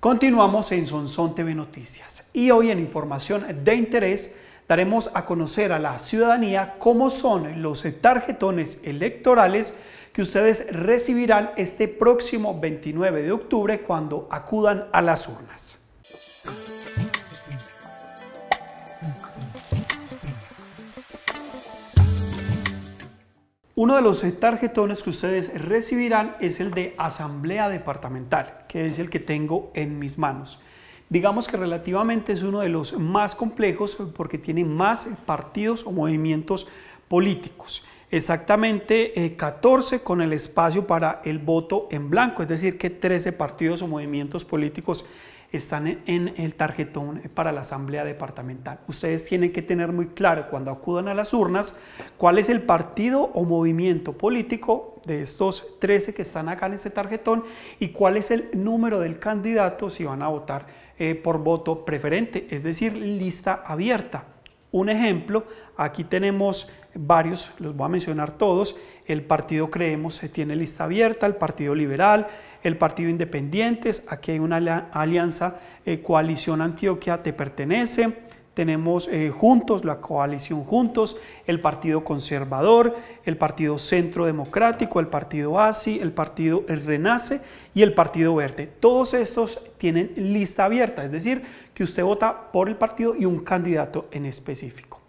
Continuamos en Sonson TV Noticias y hoy en información de interés daremos a conocer a la ciudadanía cómo son los tarjetones electorales que ustedes recibirán este próximo 29 de octubre cuando acudan a las urnas. Uno de los tarjetones que ustedes recibirán es el de asamblea departamental, que es el que tengo en mis manos. Digamos que relativamente es uno de los más complejos porque tiene más partidos o movimientos políticos. Exactamente 14 eh, con el espacio para el voto en blanco, es decir, que 13 partidos o movimientos políticos están en el tarjetón para la asamblea departamental. Ustedes tienen que tener muy claro cuando acudan a las urnas cuál es el partido o movimiento político de estos 13 que están acá en este tarjetón y cuál es el número del candidato si van a votar eh, por voto preferente, es decir, lista abierta. Un ejemplo, aquí tenemos varios, los voy a mencionar todos. El partido Creemos tiene lista abierta, el Partido Liberal, el Partido Independientes, aquí hay una alianza eh, Coalición Antioquia Te Pertenece, tenemos eh, Juntos, la coalición Juntos, el Partido Conservador, el Partido Centro Democrático, el Partido ASI, el Partido el Renace y el Partido Verde. Todos estos tienen lista abierta, es decir, que usted vota por el partido y un candidato en específico.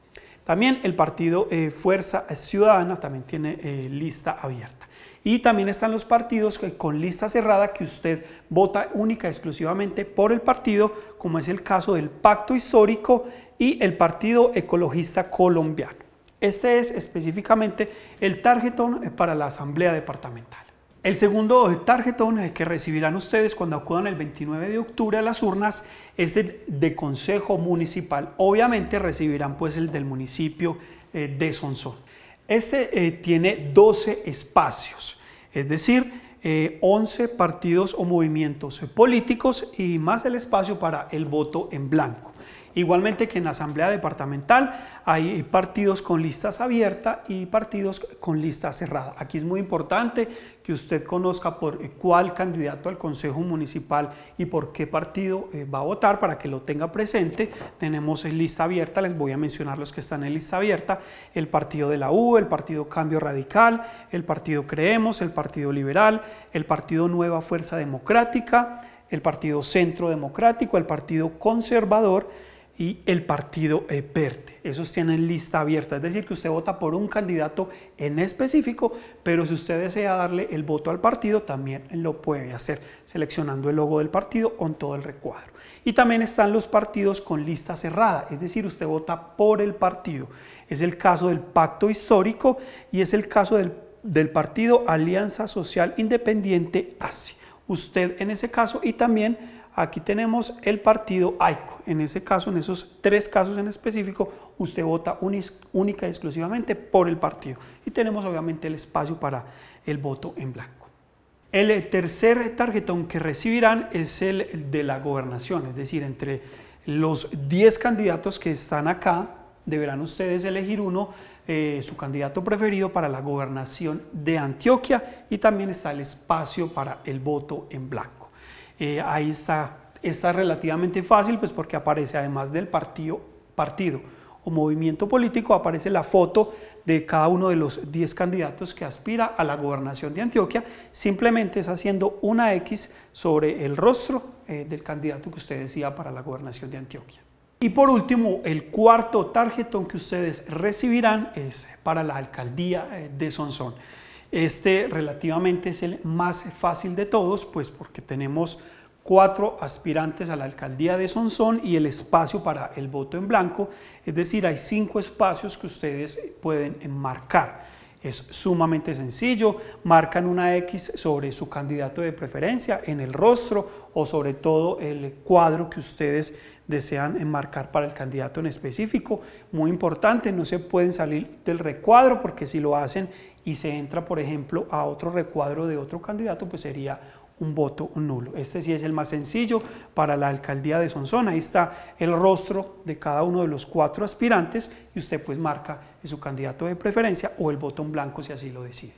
También el partido eh, Fuerza Ciudadana también tiene eh, lista abierta. Y también están los partidos con lista cerrada que usted vota única exclusivamente por el partido, como es el caso del Pacto Histórico y el Partido Ecologista Colombiano. Este es específicamente el tarjetón eh, para la Asamblea Departamental. El segundo tarjetón que recibirán ustedes cuando acudan el 29 de octubre a las urnas es el de Consejo Municipal. Obviamente recibirán pues el del municipio eh, de Sonsón. Este eh, tiene 12 espacios, es decir, 11 eh, partidos o movimientos políticos y más el espacio para el voto en blanco. Igualmente que en la Asamblea Departamental hay partidos con listas abiertas y partidos con lista cerrada. Aquí es muy importante que usted conozca por eh, cuál candidato al Consejo Municipal y por qué partido eh, va a votar para que lo tenga presente. Tenemos en eh, lista abierta, les voy a mencionar los que están en lista abierta, el partido de la U, el partido Cambio Radical, el partido Creemos, el partido Liberal, el partido Nueva Fuerza Democrática, el Partido Centro Democrático, el Partido Conservador y el Partido EPERTE. Esos tienen lista abierta, es decir, que usted vota por un candidato en específico, pero si usted desea darle el voto al partido, también lo puede hacer seleccionando el logo del partido o en todo el recuadro. Y también están los partidos con lista cerrada, es decir, usted vota por el partido. Es el caso del Pacto Histórico y es el caso del, del Partido Alianza Social Independiente Asia usted en ese caso y también aquí tenemos el partido AICO. En ese caso, en esos tres casos en específico, usted vota única y exclusivamente por el partido. Y tenemos obviamente el espacio para el voto en blanco. El eh, tercer tarjetón que recibirán es el de la gobernación, es decir, entre los 10 candidatos que están acá, deberán ustedes elegir uno, eh, su candidato preferido para la gobernación de Antioquia y también está el espacio para el voto en blanco. Eh, ahí está, está relativamente fácil, pues porque aparece además del partido, partido o movimiento político, aparece la foto de cada uno de los 10 candidatos que aspira a la gobernación de Antioquia, simplemente es haciendo una X sobre el rostro eh, del candidato que usted decía para la gobernación de Antioquia. Y por último, el cuarto tarjetón que ustedes recibirán es para la alcaldía eh, de Sonsón. Este relativamente es el más fácil de todos, pues porque tenemos cuatro aspirantes a la alcaldía de Sonsón y el espacio para el voto en blanco, es decir, hay cinco espacios que ustedes pueden marcar. Es sumamente sencillo, marcan una X sobre su candidato de preferencia en el rostro o sobre todo el cuadro que ustedes desean enmarcar para el candidato en específico. Muy importante, no se pueden salir del recuadro porque si lo hacen y se entra, por ejemplo, a otro recuadro de otro candidato, pues sería un voto nulo. Este sí es el más sencillo para la alcaldía de Sonsona. Ahí está el rostro de cada uno de los cuatro aspirantes y usted pues marca su candidato de preferencia o el botón blanco si así lo decide.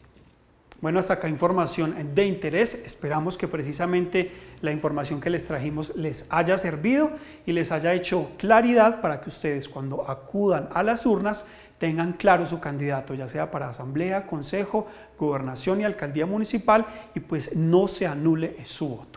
Bueno, hasta acá información de interés. Esperamos que precisamente la información que les trajimos les haya servido y les haya hecho claridad para que ustedes cuando acudan a las urnas tengan claro su candidato, ya sea para asamblea, consejo, gobernación y alcaldía municipal, y pues no se anule su voto.